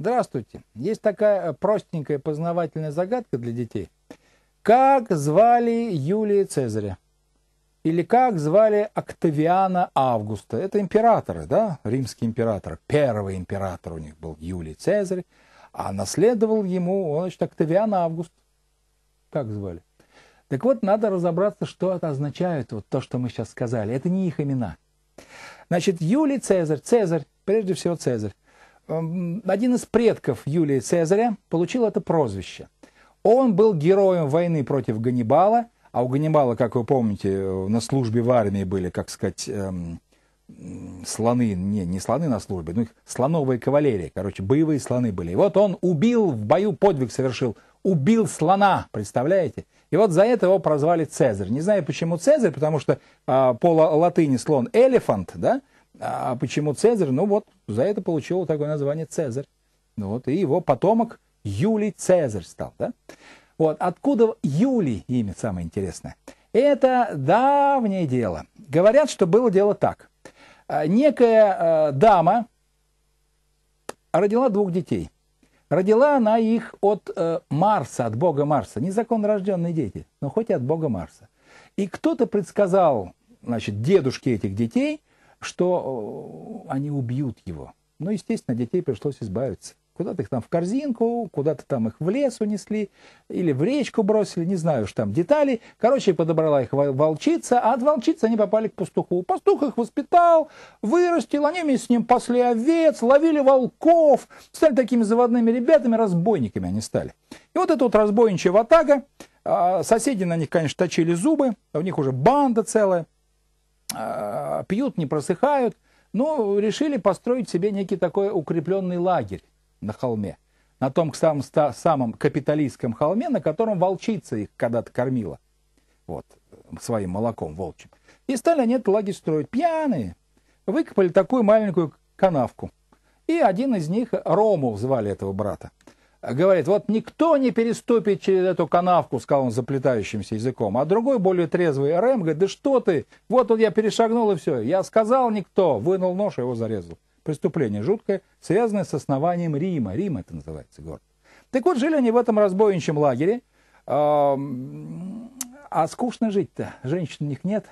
Здравствуйте. Есть такая э, простенькая познавательная загадка для детей. Как звали Юлия Цезаря? Или как звали Октавиана Августа? Это императоры, да? Римский император. Первый император у них был Юлий Цезарь. А наследовал ему, значит, Октавиан Август. Как звали? Так вот, надо разобраться, что это означает, вот то, что мы сейчас сказали. Это не их имена. Значит, Юлий Цезарь, Цезарь, прежде всего Цезарь. Эм, один из предков Юлия Цезаря получил это прозвище. Он был героем войны против Ганнибала, а у Ганнибала, как вы помните, э, на службе в армии были, как сказать, эм, слоны, не, не слоны на службе, ну их слоновая кавалерия, короче, боевые слоны были. И вот он убил, в бою подвиг совершил, убил слона, представляете? И вот за это его прозвали Цезарь. Не знаю, почему Цезарь, потому что э, по латыни слон элефант, да, а почему Цезарь? Ну вот, за это получил такое название Цезарь. Ну вот, и его потомок Юлий Цезарь стал, да? Вот, откуда Юлий имя самое интересное? Это давнее дело. Говорят, что было дело так. А, некая э, дама родила двух детей. Родила она их от э, Марса, от бога Марса. Незаконно рожденные дети, но хоть и от бога Марса. И кто-то предсказал, значит, дедушке этих детей – что э, они убьют его. Но, естественно, детей пришлось избавиться. Куда-то их там в корзинку, куда-то там их в лес унесли, или в речку бросили, не знаю уж там детали. Короче, подобрала их волчица, а от волчицы они попали к пастуху. Пастух их воспитал, вырастил, они вместе с ним пасли овец, ловили волков, стали такими заводными ребятами, разбойниками они стали. И вот эта вот разбойничья ватага, а, соседи на них, конечно, точили зубы, у них уже банда целая. А, пьют, не просыхают, но решили построить себе некий такой укрепленный лагерь на холме, на том самом, самом капиталистском холме, на котором волчица их когда-то кормила, вот, своим молоком волчьим. И стали они этот лагерь строить пьяные, выкопали такую маленькую канавку. И один из них, Рому звали этого брата, Э, говорит, вот никто не переступит через эту канавку, сказал он заплетающимся языком. А другой, более трезвый РМ, говорит, да что ты, вот тут я перешагнул и все. Я сказал никто, вынул нож и его зарезал. Преступление жуткое, связанное с основанием Рима. Рим это называется город. Так вот, жили они в этом разбойничьем лагере. А скучно жить-то, женщин у них нет.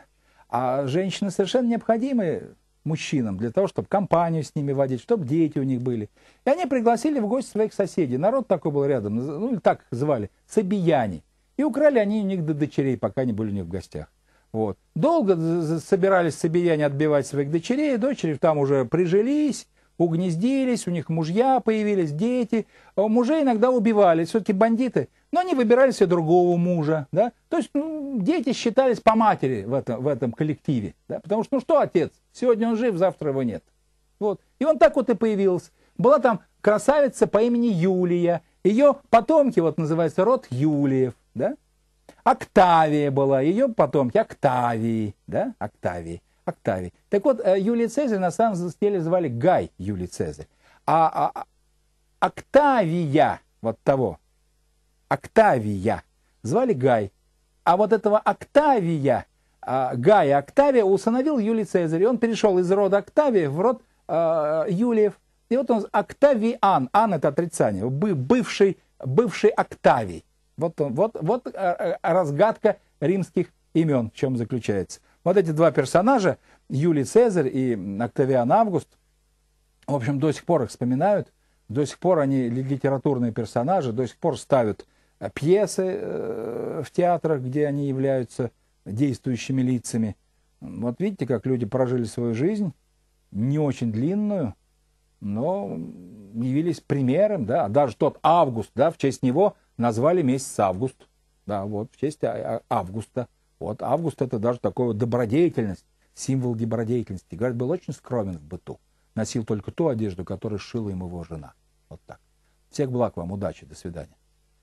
А женщины совершенно необходимы мужчинам, для того, чтобы компанию с ними водить, чтобы дети у них были. И они пригласили в гости своих соседей. Народ такой был рядом, ну, так их звали, собияне. И украли они у них до дочерей, пока они были у них в гостях. Вот. Долго собирались собияне отбивать своих дочерей, дочери там уже прижились, угнездились, у них мужья появились, дети. Э, Мужи иногда убивали, все-таки бандиты, но они выбирали себе другого мужа. Да? То есть ну, дети считались по матери в этом, в этом коллективе. Да? Потому что, ну что отец, сегодня он жив, завтра его нет. Вот. И он так вот и появился. Была там красавица по имени Юлия. Ее потомки, вот называется род Юлиев. Да? Октавия была, ее потомки Октавии. Да? Октавии. Октавий. Так вот, э, Юлий Цезарь на самом деле звали Гай Юлий Цезарь. А, а, а Октавия, вот того, Октавия, звали Гай. А вот этого Октавия, а, Гая Октавия усыновил Юлий Цезарь. И он перешел из рода Октавия в род э, Юлиев. И вот он Октавиан. Ан это отрицание. Бывший, бывший Октавий. Вот, он, вот, вот э, э, разгадка римских имен в чем заключается. Вот эти два персонажа, Юлий Цезарь и Октавиан Август, в общем, до сих пор их вспоминают, до сих пор они литературные персонажи, до сих пор ставят э, пьесы э, в театрах, где они являются действующими лицами. Вот видите, как люди прожили свою жизнь, не очень длинную, но явились примером, да, даже тот август, да, в честь него назвали месяц август, да, вот, в честь а, а, августа. Вот август это даже такой вот добродетельность, символ добродетельности. Говорят, был очень скромен в быту. Носил только ту одежду, которую шила ему его жена. Вот так. Всех благ вам, удачи, до свидания.